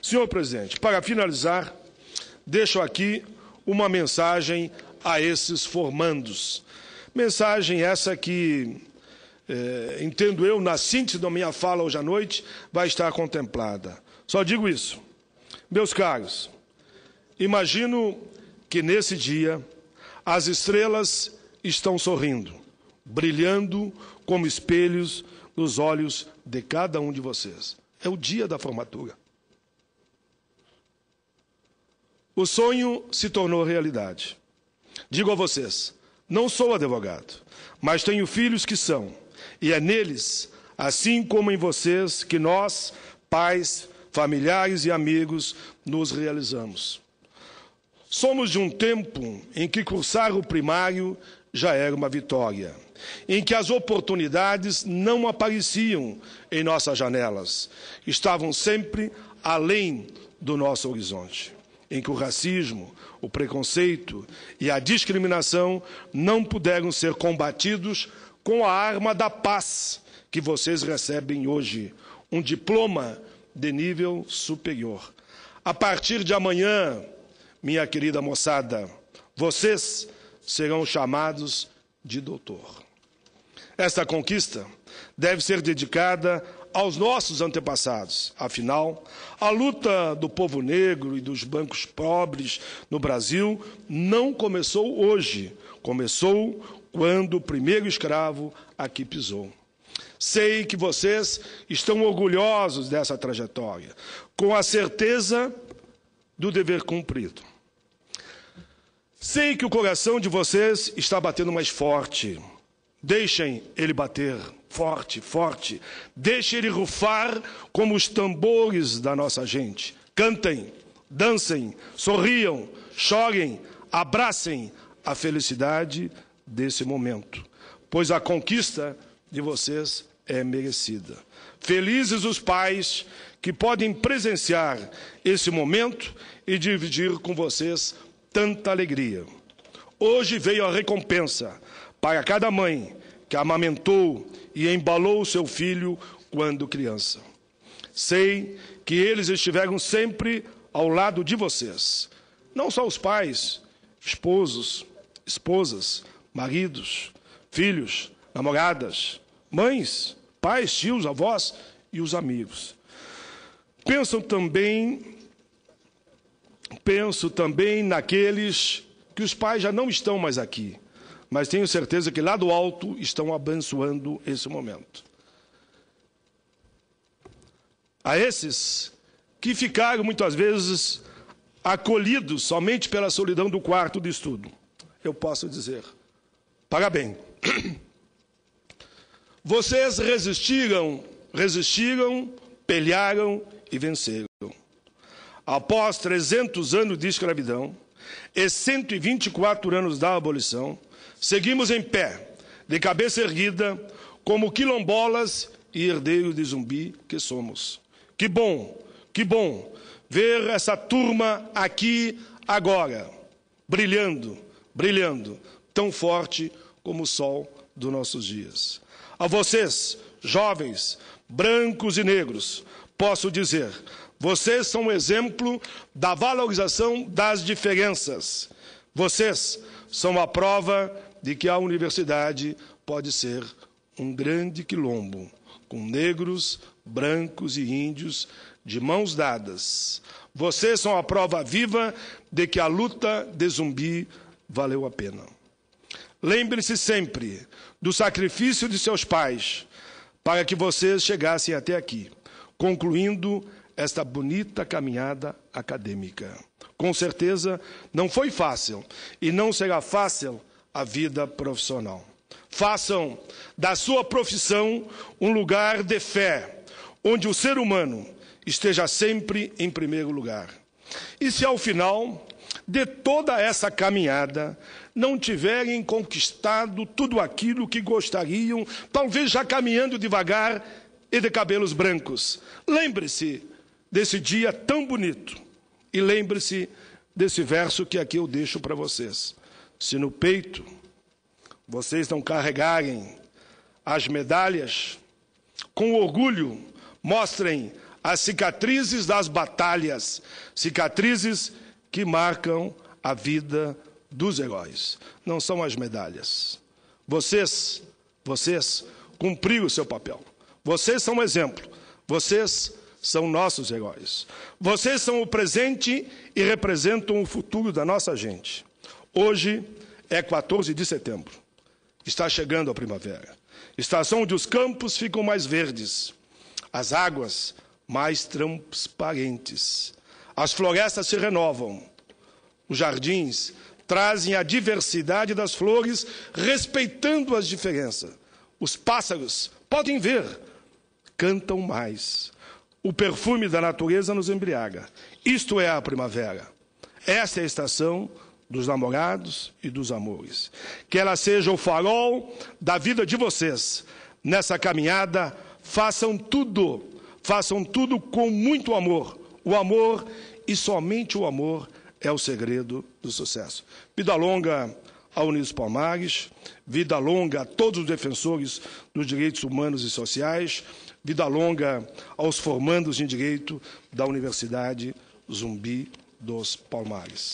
Senhor presidente, para finalizar, deixo aqui uma mensagem a esses formandos. Mensagem essa que, eh, entendo eu, na síntese da minha fala hoje à noite, vai estar contemplada. Só digo isso. Meus caros, imagino que nesse dia as estrelas estão sorrindo, brilhando como espelhos nos olhos de cada um de vocês. É o dia da formatura. O sonho se tornou realidade. Digo a vocês: não sou advogado, mas tenho filhos que são, e é neles, assim como em vocês, que nós, pais, familiares e amigos, nos realizamos. Somos de um tempo em que cursar o primário já era uma vitória, em que as oportunidades não apareciam em nossas janelas, estavam sempre além do nosso horizonte em que o racismo, o preconceito e a discriminação não puderam ser combatidos com a arma da paz que vocês recebem hoje, um diploma de nível superior. A partir de amanhã, minha querida moçada, vocês serão chamados de doutor. Esta conquista deve ser dedicada aos nossos antepassados. Afinal, a luta do povo negro e dos bancos pobres no Brasil não começou hoje, começou quando o primeiro escravo aqui pisou. Sei que vocês estão orgulhosos dessa trajetória, com a certeza do dever cumprido. Sei que o coração de vocês está batendo mais forte. Deixem ele bater forte, forte. Deixe ele rufar como os tambores da nossa gente. Cantem, dancem, sorriam, chorem, abracem a felicidade desse momento, pois a conquista de vocês é merecida. Felizes os pais que podem presenciar esse momento e dividir com vocês tanta alegria. Hoje veio a recompensa para cada mãe que amamentou e embalou seu filho quando criança. Sei que eles estiveram sempre ao lado de vocês. Não só os pais, esposos, esposas, maridos, filhos, namoradas, mães, pais, tios, avós e os amigos. Pensam também penso também naqueles que os pais já não estão mais aqui mas tenho certeza que lá do alto estão abençoando esse momento. A esses que ficaram muitas vezes acolhidos somente pela solidão do quarto de estudo, eu posso dizer: parabéns. Vocês resistiram, resistiram, pelharam e venceram. Após 300 anos de escravidão, e 124 anos da abolição, seguimos em pé, de cabeça erguida, como quilombolas e herdeiros de zumbi que somos. Que bom, que bom ver essa turma aqui agora, brilhando, brilhando, tão forte como o sol dos nossos dias. A vocês, jovens, brancos e negros, posso dizer: vocês são um exemplo da valorização das diferenças. Vocês são a prova de que a universidade pode ser um grande quilombo, com negros, brancos e índios de mãos dadas. Vocês são a prova viva de que a luta de zumbi valeu a pena. Lembre-se sempre do sacrifício de seus pais para que vocês chegassem até aqui, concluindo esta bonita caminhada acadêmica. Com certeza, não foi fácil e não será fácil a vida profissional. Façam da sua profissão um lugar de fé, onde o ser humano esteja sempre em primeiro lugar. E se ao final de toda essa caminhada não tiverem conquistado tudo aquilo que gostariam, talvez já caminhando devagar e de cabelos brancos, lembre-se desse dia tão bonito. E lembre-se desse verso que aqui eu deixo para vocês. Se no peito vocês não carregarem as medalhas, com orgulho mostrem as cicatrizes das batalhas, cicatrizes que marcam a vida dos heróis. Não são as medalhas. Vocês, vocês cumpriram o seu papel. Vocês são um exemplo. Vocês são nossos heróis. Vocês são o presente e representam o futuro da nossa gente. Hoje é 14 de setembro. Está chegando a primavera. Estação onde os campos ficam mais verdes, as águas mais transparentes. As florestas se renovam. Os jardins trazem a diversidade das flores, respeitando as diferenças. Os pássaros podem ver, cantam mais. O perfume da natureza nos embriaga. Isto é a primavera. Esta é a estação dos namorados e dos amores. Que ela seja o farol da vida de vocês. Nessa caminhada, façam tudo, façam tudo com muito amor. O amor e somente o amor é o segredo do sucesso. Vida longa ao Unidos Palmares, vida longa a todos os defensores dos direitos humanos e sociais, vida longa aos formandos em direito da Universidade Zumbi dos Palmares.